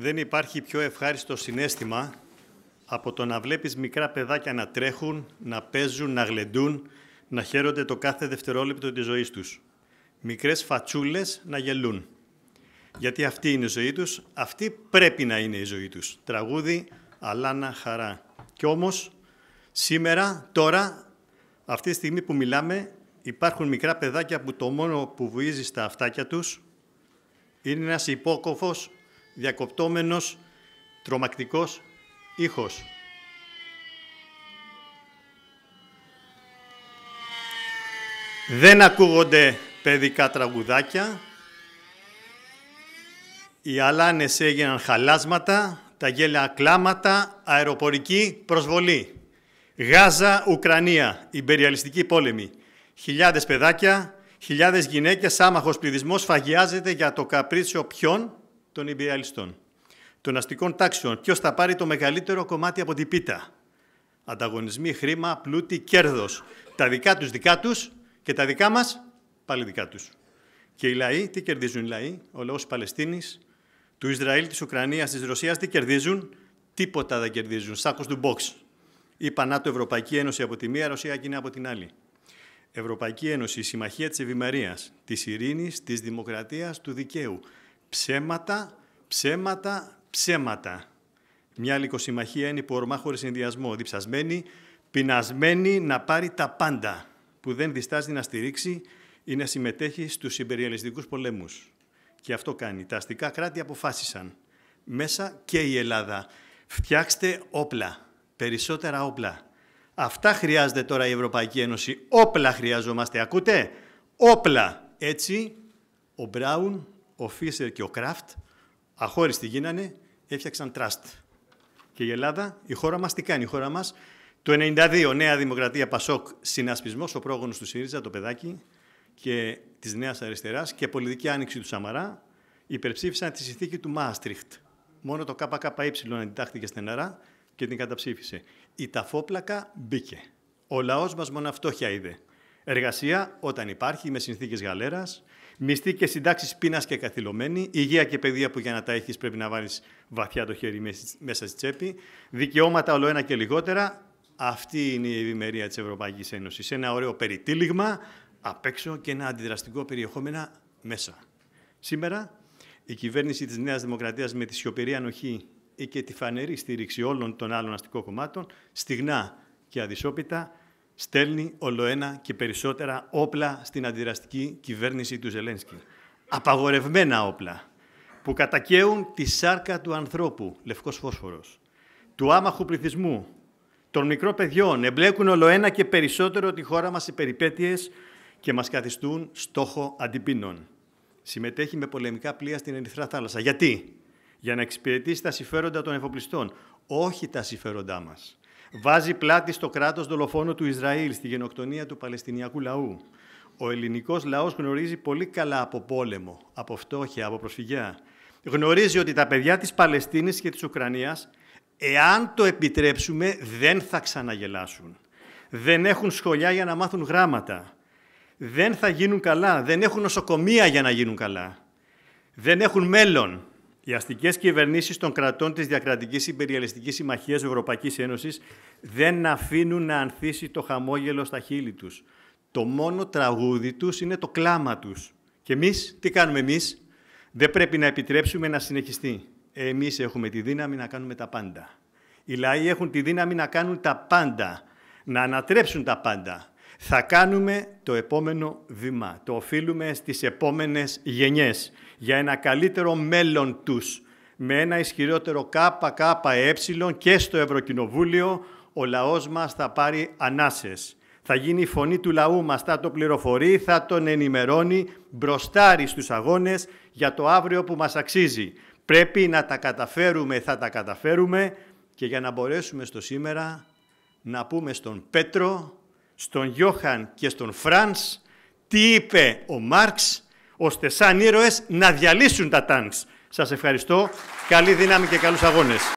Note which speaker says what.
Speaker 1: Δεν υπάρχει πιο ευχάριστο συνέστημα από το να βλέπεις μικρά παιδάκια να τρέχουν, να παίζουν, να γλεντούν, να χαίρονται το κάθε δευτερόλεπτο της ζωής τους. Μικρές φατσούλες να γελούν. Γιατί αυτή είναι η ζωή τους, αυτή πρέπει να είναι η ζωή τους. Τραγούδι, αλάνα, χαρά. Κι όμως, σήμερα, τώρα, αυτή τη στιγμή που μιλάμε, υπάρχουν μικρά παιδάκια που το μόνο που βουίζει στα αυτάκια τους είναι ένας υπόκοφος διακοπτόμενος τρομακτικός ήχος. Δεν ακούγονται παιδικά τραγουδάκια. Οι αλάνες έγιναν χαλάσματα, τα γέλα κλάματα, αεροπορική προσβολή. Γάζα, Ουκρανία, υπεριαλιστική πόλεμη. Χιλιάδες παιδάκια, χιλιάδες γυναίκες, άμαχος πληθυσμός φαγιάζεται για το καπρίτσιο ποιον των ιμπεριαλιστών, των αστικών τάξεων. Ποιος θα πάρει το μεγαλύτερο κομμάτι από την πίτα. Ανταγωνισμοί, χρήμα, πλούτη, κέρδος. Τα δικά τους δικά τους και τα δικά μας πάλι δικά τους. Και οι λαοί, τι κερδίζουν οι λαοί, ο λαός Παλαιστίνης, του Ισραήλ, της Ουκρανίας, της Ρωσίας, τι κερδίζουν, τίποτα δεν κερδίζουν. σάκος του box. Η Πανάτο Ευρωπαϊκή Ένωση από τη μία, Ρωσία και είναι από την άλλη. Ευρωπαϊκή Ένωση, η Συμμαχία της Ευημερίας, της Ειρήνης, της Δημοκρατίας, του Δικαίου. Ψέματα, ψέματα, ψέματα. Μια λικοσυμμαχία είναι υπορμά χωρίς συνδυασμό. Διψασμένη, πεινασμένη να πάρει τα πάντα που δεν διστάζει να στηρίξει ή να συμμετέχει στους υπεριαλιστικούς πολέμους. Και αυτό κάνει. Τα αστικά κράτη αποφάσισαν. Μέσα και η Ελλάδα. Φτιάξτε όπλα. Περισσότερα όπλα. Αυτά χρειάζεται τώρα η Ευρωπαϊκή Ένωση. Όπλα χρειαζόμαστε. Ακούτε. Όπλα. Έτσι ο Μπράουν ο Φίσερ και ο Κράφτ, αχώριστη γίνανε, έφτιαξαν τραστ. Και η Ελλάδα, η χώρα μας τι κάνει, η χώρα μας. Το 92 Νέα Δημοκρατία Πασόκ συνασπισμός, ο πρόγονος του ΣΥΡΙΖΑ, το παιδάκι, και της Νέας Αριστεράς και πολιτική άνοιξη του Σαμαρά, υπερψήφισαν τη συνθήκη του Μάστριχτ. Μόνο το ΚΚΕ αντιτάχθηκε στεναρά και την καταψήφισε. Η ταφόπλακα μπήκε. Ο λαός μας μόνο αυτό είδε. Εργασία όταν υπάρχει, με συνθήκες γαλέρας, μισθή και συντάξεις πείνας και καθυλωμένη, υγεία και παιδεία που για να τα έχεις πρέπει να βάλεις βαθιά το χέρι μέσα στη τσέπη, δικαιώματα όλο ένα και λιγότερα. Αυτή είναι η ευημερία της Ευρωπαϊκής Ένωσης. Ένα ωραίο περιτύλιγμα απ' έξω και ένα αντιδραστικό περιεχόμενα μέσα. Σήμερα η κυβέρνηση της Νέας Δημοκρατίας με τη σιωπηρή ανοχή ή και τη φανερή στήριξη όλων των άλλων αστικών κομμάτων, στιγνά και αδυσόπιτα στέλνει ολοένα και περισσότερα όπλα στην αντιδραστική κυβέρνηση του Ζελένσκι. Απαγορευμένα όπλα που κατακαίουν τη σάρκα του ανθρώπου, λευκός φόσφορος, του άμαχου πληθυσμού, των μικρών παιδιών, εμπλέκουν ολοένα και περισσότερο τη χώρα μας σε περιπέτειες και μας καθιστούν στόχο αντιπίνων. Συμμετέχει με πολεμικά πλοία στην Ερυθρά Θάλασσα. Γιατί? Για να εξυπηρετήσει τα συμφέροντα των εφοπλιστών, όχι τα συμφέροντά μας. Βάζει πλάτη στο κράτος δολοφόνο του Ισραήλ, στη γενοκτονία του Παλαιστινιακού λαού. Ο ελληνικός λαός γνωρίζει πολύ καλά από πόλεμο, από φτώχεια, από προσφυγιά. Γνωρίζει ότι τα παιδιά της Παλαιστίνης και της Ουκρανίας, εάν το επιτρέψουμε, δεν θα ξαναγελάσουν. Δεν έχουν σχολιά για να μάθουν γράμματα. Δεν θα γίνουν καλά. Δεν έχουν νοσοκομεία για να γίνουν καλά. Δεν έχουν μέλλον. Οι αστικές κυβερνήσεις των κρατών της Διακρατικής Υπεριαλιστική Συμμαχίας Ευρωπαϊκής Ένωσης δεν αφήνουν να ανθίσει το χαμόγελο στα χείλη τους. Το μόνο τραγούδι τους είναι το κλάμα τους. Και εμείς, τι κάνουμε εμείς, δεν πρέπει να επιτρέψουμε να συνεχιστεί. Εμείς έχουμε τη δύναμη να κάνουμε τα πάντα. Οι λαοί έχουν τη δύναμη να κάνουν τα πάντα, να ανατρέψουν τα πάντα. Θα κάνουμε το επόμενο βήμα. Το οφείλουμε στις επόμενες γενιές για ένα καλύτερο μέλλον τους με ένα ισχυρότερο ΚΚΕ και στο Ευρωκοινοβούλιο ο λαός μας θα πάρει ανάσες. Θα γίνει η φωνή του λαού μας, θα το πληροφορεί, θα τον ενημερώνει μπροστάρι στους αγώνες για το αύριο που μας αξίζει. Πρέπει να τα καταφέρουμε, θα τα καταφέρουμε και για να μπορέσουμε στο σήμερα να πούμε στον Πέτρο στον Γιώχαν και στον Φρανς τι είπε ο Μάρξ ώστε σαν ήρωες να διαλύσουν τα τάνξ. Σας ευχαριστώ. Καλή δύναμη και καλούς αγώνες.